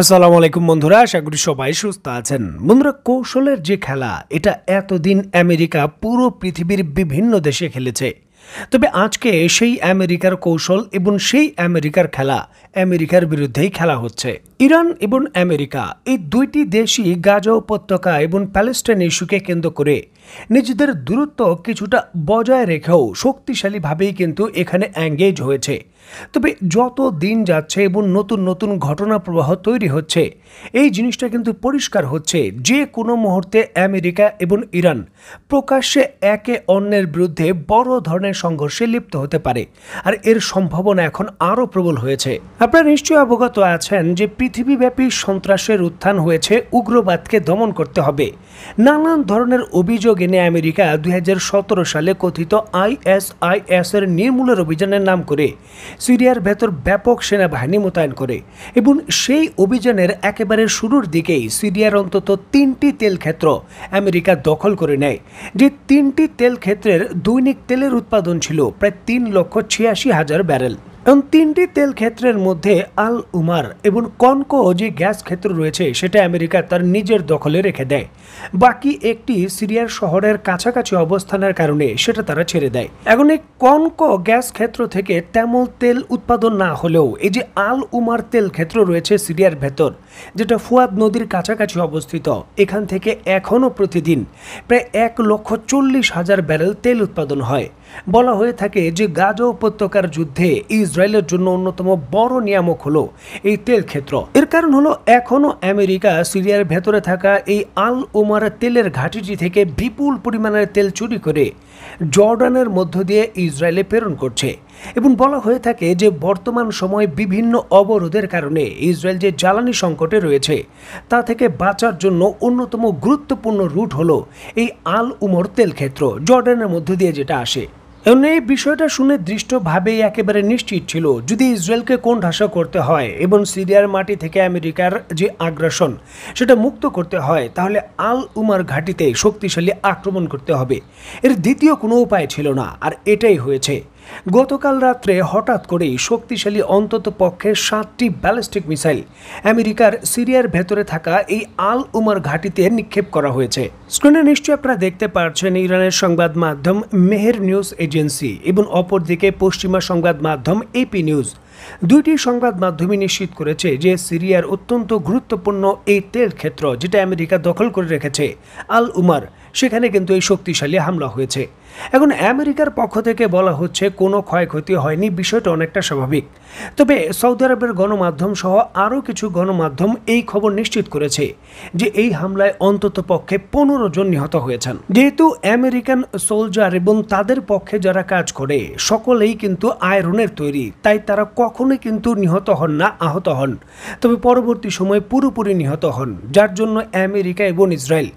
আসসালামু আলাইকুম বন্ধুরা আশা করি সবাই সুস্থ আছেন বন্ধুরা কৌশলের যে খেলা এটা এতদিন আমেরিকা পুরো পৃথিবীর বিভিন্ন দেশে খেলেছে তবে আজকে সেই আমেরিকার কৌশল এবং সেই আমেরিকার খেলা আমেরিকার বিরুদ্ধেই খেলা হচ্ছে ইরান এবং আমেরিকা এই দুইটি দেশই গাজা উপত্যকা এবং প্যালেস্টাইন ইস্যুকে কেন্দ্র করে নিজেদের দূরত্ব কিছুটা বজায় রেখেও শক্তিশালীভাবেই কিন্তু এখানে অ্যাঙ্গেজ হয়েছে তবে যত দিন যাচ্ছে এবং নতুন নতুন ঘটনা প্রবাহ তৈরি হচ্ছে এই জিনিসটা কিন্তু পরিষ্কার হচ্ছে যে কোনো মুহূর্তে আমেরিকা এবং ইরান প্রকাশ্যে একে অন্যের বিরুদ্ধে বড় ধরনের সংঘর্ষে লিপ্ত হতে পারে আর এর সম্ভাবনা এখন আরও প্রবল হয়েছে আপনারা নিশ্চয়ই অবগত আছেন যে পৃথিবীব্যাপী সন্ত্রাসের উত্থান হয়েছে উগ্রবাদকে দমন করতে হবে নানান ধরনের অভিযোগ এনে আমেরিকা দুই সালে কথিত আইএসআইএস এর নির্মূলের অভিযানের নাম করে সিরিয়ার ভেতর ব্যাপক সেনাবাহিনী মোতায়েন করে এবং সেই অভিযানের একেবারে শুরুর দিকেই সিরিয়ার অন্তত তিনটি তেল ক্ষেত্র আমেরিকা দখল করে নেয় যে তিনটি তেল ক্ষেত্রের দৈনিক তেলের উৎপাদন ছিল প্রায় তিন লক্ষ ছিয়াশি হাজার ব্যারেল এবং তিনটি তেল ক্ষেত্রের মধ্যে আল উমার এবং কনকো যে গ্যাস ক্ষেত্র রয়েছে সেটা আমেরিকা তার নিজের দখলে রেখে দেয় বাকি একটি সিরিয়ার শহরের কাছাকাছি অবস্থানের কারণে সেটা তারা ছেড়ে দেয় এখন এই কনকো গ্যাস ক্ষেত্র থেকে তেমন তেল উৎপাদন না হলেও এই যে আল উমার তেল ক্ষেত্র রয়েছে সিরিয়ার ভেতর যেটা ফুয়াদ নদীর কাছাকাছি অবস্থিত এখান থেকে এখনও প্রতিদিন প্রায় এক লক্ষ চল্লিশ হাজার ব্যারেল তেল উৎপাদন হয় বলা হয়ে থাকে যে গাজা উপত্যকার যুদ্ধে ইসরায়েলের জন্য অন্যতম বড় নিয়ামক হলো এই তেল ক্ষেত্র এর কারণ হলো এখনও আমেরিকা সিরিয়ার ভেতরে থাকা এই আল উমার তেলের ঘাটিটি থেকে বিপুল পরিমাণের তেল চুরি করে জর্ডানের মধ্য দিয়ে ইসরায়েলে প্রেরণ করছে এবং বলা হয়ে থাকে যে বর্তমান সময়ে বিভিন্ন অবরোধের কারণে ইসরায়েল যে জ্বালানি সংকটে রয়েছে তা থেকে বাঁচার জন্য অন্যতম গুরুত্বপূর্ণ রুট হলো এই আল উমর তেল ক্ষেত্র জর্ডানের মধ্য দিয়ে যেটা আসে এবং এই বিষয়টা শুনে দৃষ্টভাবেই একেবারে নিশ্চিত ছিল যদি ইসরায়েলকে কোন ঢাসা করতে হয় এবং সিরিয়ার মাটি থেকে আমেরিকার যে আগ্রাসন সেটা মুক্ত করতে হয় তাহলে আল উমার ঘাটিতে শক্তিশালী আক্রমণ করতে হবে এর দ্বিতীয় কোনো উপায় ছিল না আর এটাই হয়েছে গতকাল রাত্রে হঠাৎ করেই শক্তিশালী অন্তত পক্ষে সাতটি ব্যালিস্টিক মিসাইল আমেরিকার সিরিয়ার ভেতরে থাকা এই আল উমার ঘাটিতে নিক্ষেপ করা হয়েছে স্ক্রিনে নিশ্চয়ই আপনারা দেখতে পাচ্ছেন ইরানের সংবাদ মাধ্যম মেহের নিউজ এজেন্সি এবং অপরদিকে পশ্চিমা সংবাদ মাধ্যম এপি নিউজ দুইটি সংবাদ মাধ্যমে নিশ্চিত করেছে যে সিরিয়ার অত্যন্ত গুরুত্বপূর্ণ এই তেল ক্ষেত্র যেটা আমেরিকা দখল করে রেখেছে আল উমার সেখানে কিন্তু এই শক্তিশালী হামলা হয়েছে এখন আমেরিকার পক্ষ থেকে বলা হচ্ছে কোনো ক্ষয়ক্ষতি হয়নি বিষয়টা অনেকটা স্বাভাবিক তবে সৌদি আরবের গণমাধ্যম সহ আরও কিছু গণমাধ্যম এই খবর নিশ্চিত করেছে যে এই হামলায় অন্তত পক্ষে পনেরো জন নিহত হয়েছেন যেহেতু আমেরিকান সোলজার এবং তাদের পক্ষে যারা কাজ করে সকলেই কিন্তু আয়রনের তৈরি তাই তারা কখনোই কিন্তু নিহত হন না আহত হন তবে পরবর্তী সময়ে পুরোপুরি নিহত হন যার জন্য আমেরিকা এবং ইসরায়েল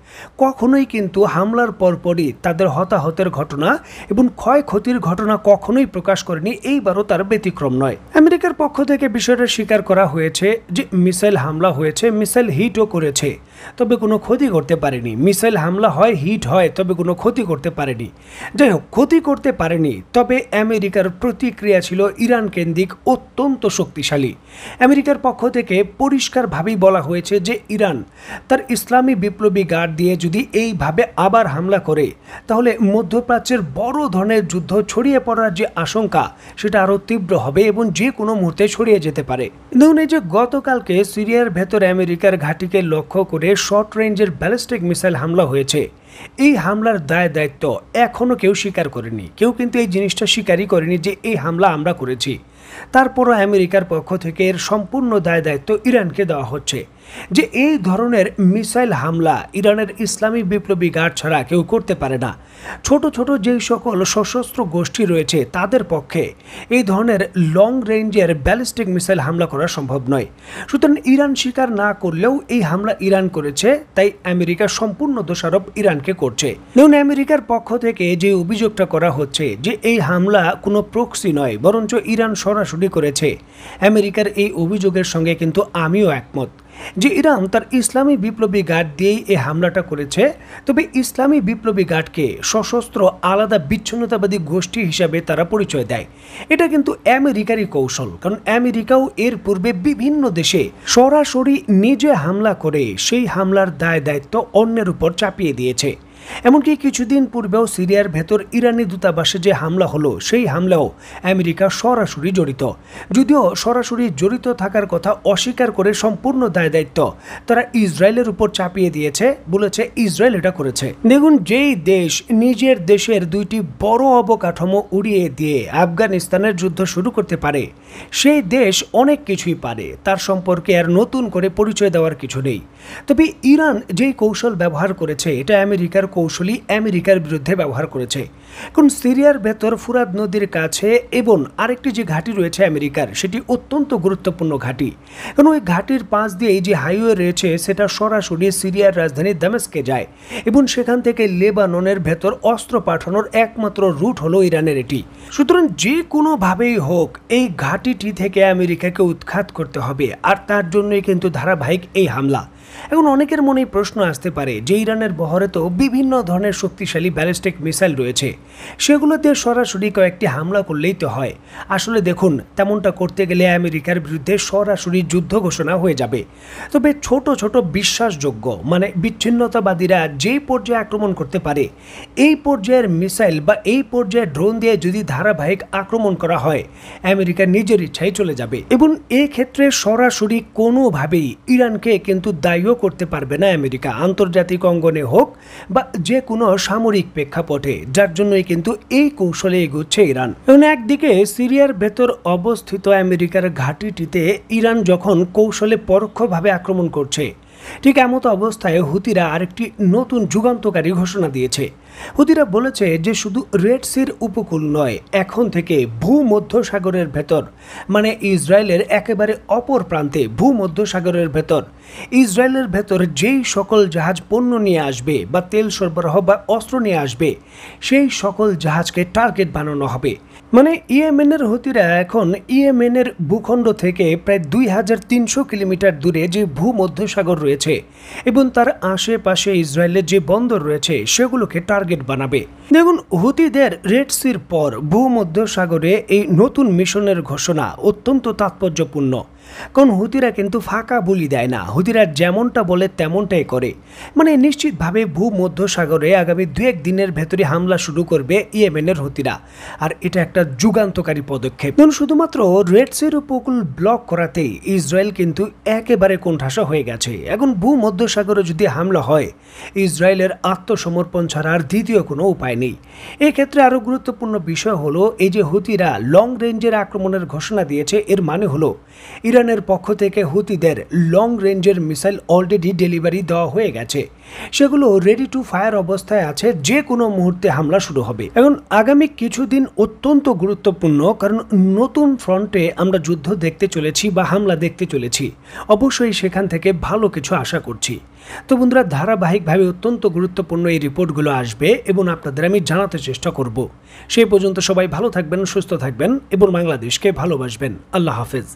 কখনোই কিন্তু হামলার পরপরই তাদের হতাহতের ঘটনা এবং ক্ষয়ক্ষতির ঘটনা কখনোই প্রকাশ করেনি এইবারও তার ব্যতিক্রম নয় আমেরিকার পক্ষ থেকে বিষয়টা স্বীকার করা হয়েছে যে মিসাইল হামলা হয়েছে মিসাইল হিটও করেছে তবে কোনো ক্ষতি করতে পারেনি মিসাইল হামলা হয় হিট হয় তবে কোনো ক্ষতি করতে পারেনি যাই হোক ক্ষতি করতে পারেনি তবে আমেরিকার প্রতিক্রিয়া ছিল ইরান কেন্দ্রিক অত্যন্ত শক্তিশালী আমেরিকার পক্ষ থেকে পরিষ্কারভাবেই বলা হয়েছে যে ইরান তার ইসলামী বিপ্লবী গার্ড দিয়ে যদি এইভাবে আবার হামলা করে তাহলে মধ্যপ্রাচ্যের বড় ধরনের যুদ্ধ ছড়িয়ে পড়ার যে আশঙ্কা সেটা আরও তীব্র হবে এবং যে কোনো মুহূর্তে ছড়িয়ে যেতে পারে ধরুন এই যে গতকালকে সিরিয়ার ভেতর আমেরিকার ঘাটিকে লক্ষ্য করে উপরে শর্ট রেঞ্জের ব্যালিস্টিক মিসাইল হামলা হয়েছে এই হামলার দায় দায়িত্ব এখনও কেউ স্বীকার করেনি কেউ কিন্তু এই জিনিসটা স্বীকারই করেনি যে এই হামলা আমরা করেছি তারপরও আমেরিকার পক্ষ থেকে এর সম্পূর্ণ দায় দায়িত্ব ইরানকে দেওয়া হচ্ছে যে এই ধরনের মিসাইল হামলা ইরানের ইসলামী বিপ্লবী গার্ড ছাড়া কেউ করতে পারে না ছোট ছোট যেই সকল সশস্ত্র গোষ্ঠী রয়েছে তাদের পক্ষে এই ধরনের লং রেঞ্জের ব্যালিস্টিক মিসাইল হামলা করা সম্ভব নয় সুতরাং ইরান স্বীকার না করলেও এই হামলা ইরান করেছে তাই আমেরিকা সম্পূর্ণ দোষারোপ ইরানকে করছে যেমন আমেরিকার পক্ষ থেকে যে অভিযোগটা করা হচ্ছে যে এই হামলা কোনো প্রক্সি নয় বরঞ্চ ইরান সরাসরি করেছে আমেরিকার এই অভিযোগের সঙ্গে কিন্তু আমিও একমত যে ইরান তার ইসলামী বিপ্লবী গার্ড দিয়েই এই হামলাটা করেছে তবে ইসলামী বিপ্লবী গার্ডকে সশস্ত্র আলাদা বিচ্ছিন্নতাবাদী গোষ্ঠী হিসাবে তারা পরিচয় দেয় এটা কিন্তু আমেরিকারই কৌশল কারণ আমেরিকাও এর পূর্বে বিভিন্ন দেশে সরাসরি নিজে হামলা করে সেই হামলার দায় দায়িত্ব অন্যের উপর চাপিয়ে দিয়েছে এমনকি কিছুদিন পূর্বেও সিরিয়ার ভেতর ইরানি দূতাবাসে যে হামলা হলো সেই হামলাও আমেরিকা সরাসরি জড়িত যদিও সরাসরি জড়িত থাকার কথা অস্বীকার করে সম্পূর্ণ দায় দায়িত্ব তারা ইসরায়েলের উপর চাপিয়ে দিয়েছে বলেছে ইসরায়েল এটা করেছে দেখুন যেই দেশ নিজের দেশের দুইটি বড় অবকাঠামো উড়িয়ে দিয়ে আফগানিস্তানের যুদ্ধ শুরু করতে পারে সেই দেশ অনেক কিছুই পারে তার সম্পর্কে আর নতুন করে পরিচয় দেওয়ার কিছু নেই তবে ইরান যেই কৌশল ব্যবহার করেছে এটা আমেরিকার কৌশলই আমেরিকার বিরুদ্ধে ব্যবহার করেছে এখন সিরিয়ার ভেতর ফুরাদ নদীর কাছে এবং আরেকটি যে ঘাঁটি রয়েছে আমেরিকার সেটি অত্যন্ত গুরুত্বপূর্ণ ঘাঁটি কারণ ওই ঘাঁটির পাশ দিয়েই যে হাইওয়ে রয়েছে সেটা সরাসরি সিরিয়ার রাজধানী দামেস্কে যায় এবং সেখান থেকে লেবাননের ভেতর অস্ত্র পাঠানোর একমাত্র রুট হলো ইরানের এটি সুতরাং যে কোনোভাবেই হোক এই ঘাঁটিটি থেকে আমেরিকাকে উৎখাত করতে হবে আর তার জন্যই কিন্তু ধারাবাহিক এই হামলা এখন অনেকের মনেই প্রশ্ন আসতে পারে যে ইরানের বহরে তো বিভিন্ন ধরনের শক্তিশালী ব্যালিস্টিক মিসাইল রয়েছে সেগুলোতে সরাসরি কয়েকটি হামলা করলেই তো হয় আসলে দেখুন তেমনটা করতে গেলে আমেরিকার বিরুদ্ধে সরাসরি যুদ্ধ ঘোষণা হয়ে যাবে তবে ছোট ছোট বিশ্বাসযোগ্য মানে বিচ্ছিন্নতাবাদীরা যেই পর্যায়ে আক্রমণ করতে পারে এই পর্যায়ের মিসাইল বা এই পর্যায়ে ড্রোন দিয়ে যদি ধারাবাহিক আক্রমণ করা হয় আমেরিকা নিজের ইচ্ছায় চলে যাবে এবং এক্ষেত্রে সরাসরি কোনোভাবেই ইরানকে কিন্তু দায়ী জয়ীও করতে পারবে না আমেরিকা আন্তর্জাতিক অঙ্গনে হোক বা যে কোনো সামরিক প্রেক্ষাপটে যার জন্যই কিন্তু এই কৌশলে এগোচ্ছে ইরান এবং একদিকে সিরিয়ার ভেতর অবস্থিত আমেরিকার ঘাঁটিটিতে ইরান যখন কৌশলে পরোক্ষভাবে আক্রমণ করছে ঠিক এমত অবস্থায় হুতিরা আরেকটি নতুন যুগান্তকারী ঘোষণা দিয়েছে হুতিরা বলেছে যে শুধু রেড সির উপকূল নয় এখন থেকে ভূমধ্যসাগরের ভেতর মানে ইসরায়েলের একেবারে অপর প্রান্তে ভূমধ্যসাগরের ভেতর ইসরায়েলের ভেতরে যেই সকল জাহাজ পণ্য নিয়ে আসবে বা তেল সরবরাহ বা অস্ত্র নিয়ে আসবে সেই সকল জাহাজকে টার্গেট বানানো হবে মানে ইয়েমেনের হতিরা এখন ইয়েমেনের ভূখণ্ড থেকে প্রায় দুই হাজার তিনশো কিলোমিটার দূরে যে ভূমধ্যসাগর রয়েছে এবং তার আশেপাশে ইসরায়েলের যে বন্দর রয়েছে সেগুলোকে টার্গেট বানাবে দেখুন হুতিদের রেড সির পর ভূমধ্যসাগরে এই নতুন মিশনের ঘোষণা অত্যন্ত তাৎপর্যপূর্ণ কারণ হুতিরা কিন্তু ফাঁকা বলি দেয় না হুতিরা যেমনটা বলে তেমনটাই করে মানে নিশ্চিতভাবে ভূমধ্য সাগরে আগামী দু এক দিনের ভেতরে হামলা শুরু করবে ইয়েমেনের হুতিরা আর এটা একটা যুগান্তকারী পদক্ষেপ কারণ শুধুমাত্র রেডসের উপকূল ব্লক করাতেই ইসরায়েল কিন্তু একেবারে কোণঠাসা হয়ে গেছে এখন ভূমধ্য সাগরে যদি হামলা হয় ইসরায়েলের আত্মসমর্পণ ছাড়ার দ্বিতীয় কোনো উপায় নেই এক্ষেত্রে আরও গুরুত্বপূর্ণ বিষয় হলো এই যে হুতিরা লং রেঞ্জের আক্রমণের ঘোষণা দিয়েছে এর মানে হলো ইরানের পক্ষ থেকে হুতিদের লং রেঞ্জের মিসাইল অলরেডি ডেলিভারি দেওয়া হয়ে গেছে সেগুলো রেডি টু ফায়ার অবস্থায় আছে যে কোনো মুহূর্তে হামলা শুরু হবে এখন আগামী কিছুদিন অত্যন্ত গুরুত্বপূর্ণ কারণ নতুন ফ্রন্টে আমরা যুদ্ধ দেখতে চলেছি বা হামলা দেখতে চলেছি অবশ্যই সেখান থেকে ভালো কিছু আশা করছি তো বন্ধুরা ধারাবাহিকভাবে অত্যন্ত গুরুত্বপূর্ণ এই রিপোর্টগুলো আসবে এবং আপনাদের আমি জানাতে চেষ্টা করব সেই পর্যন্ত সবাই ভালো থাকবেন সুস্থ থাকবেন এবং বাংলাদেশকে ভালোবাসবেন আল্লাহ হাফেজ